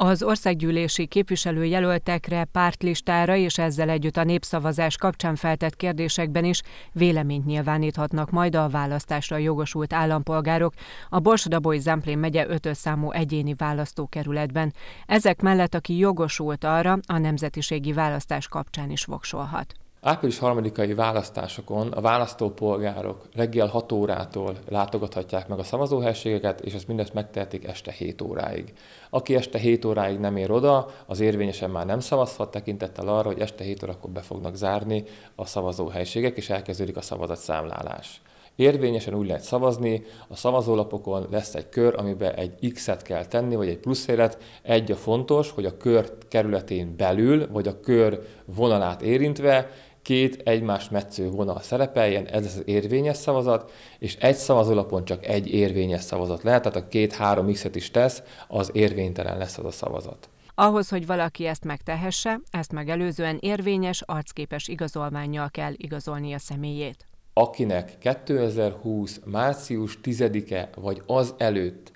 Az országgyűlési képviselőjelöltekre, pártlistára és ezzel együtt a népszavazás kapcsán feltett kérdésekben is véleményt nyilváníthatnak majd a választásra jogosult állampolgárok a Borsdaboly Zemplén megye 5 számú egyéni választókerületben. Ezek mellett, aki jogosult arra, a nemzetiségi választás kapcsán is voksolhat. Április 3-ai választásokon a választópolgárok reggel 6 órától látogathatják meg a szavazóhelységeket, és ezt mindezt megtehetik este 7 óráig. Aki este 7 óráig nem ér oda, az érvényesen már nem szavazhat, tekintettel arra, hogy este 7 órakor be fognak zárni a szavazóhelységek, és elkezdődik a szavazatszámlálás. Érvényesen úgy lehet szavazni, a szavazólapokon lesz egy kör, amiben egy X-et kell tenni, vagy egy élet. Egy a fontos, hogy a kör kerületén belül, vagy a kör vonalát érintve két egymást metsző vonal szerepeljen, ez az érvényes szavazat, és egy szavazólapon csak egy érvényes szavazat lehet, tehát a két-három x-et is tesz, az érvénytelen lesz az a szavazat. Ahhoz, hogy valaki ezt megtehesse, ezt megelőzően érvényes arcképes igazolványjal kell igazolni a személyét. Akinek 2020. március 10-e vagy az előtt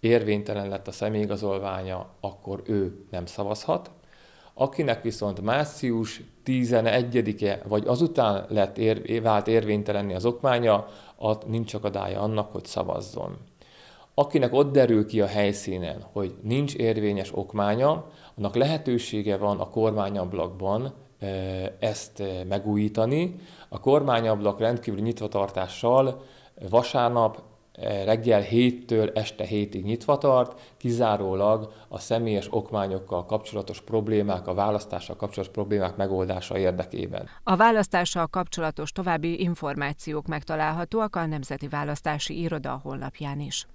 érvénytelen lett a személyigazolványa, akkor ő nem szavazhat. Akinek viszont március 11-e vagy azután lett ér, vált érvénytelenni az okmánya, ott nincs akadálya annak, hogy szavazzon. Akinek ott derül ki a helyszínen, hogy nincs érvényes okmánya, annak lehetősége van a kormányablakban e, ezt e, megújítani. A kormányablak rendkívül nyitvatartással vasárnap Eh, reggel 7-től este 7-ig nyitva tart, kizárólag a személyes okmányokkal kapcsolatos problémák, a választással kapcsolatos problémák megoldása érdekében. A választással kapcsolatos további információk megtalálhatóak a Nemzeti Választási Iroda honlapján is.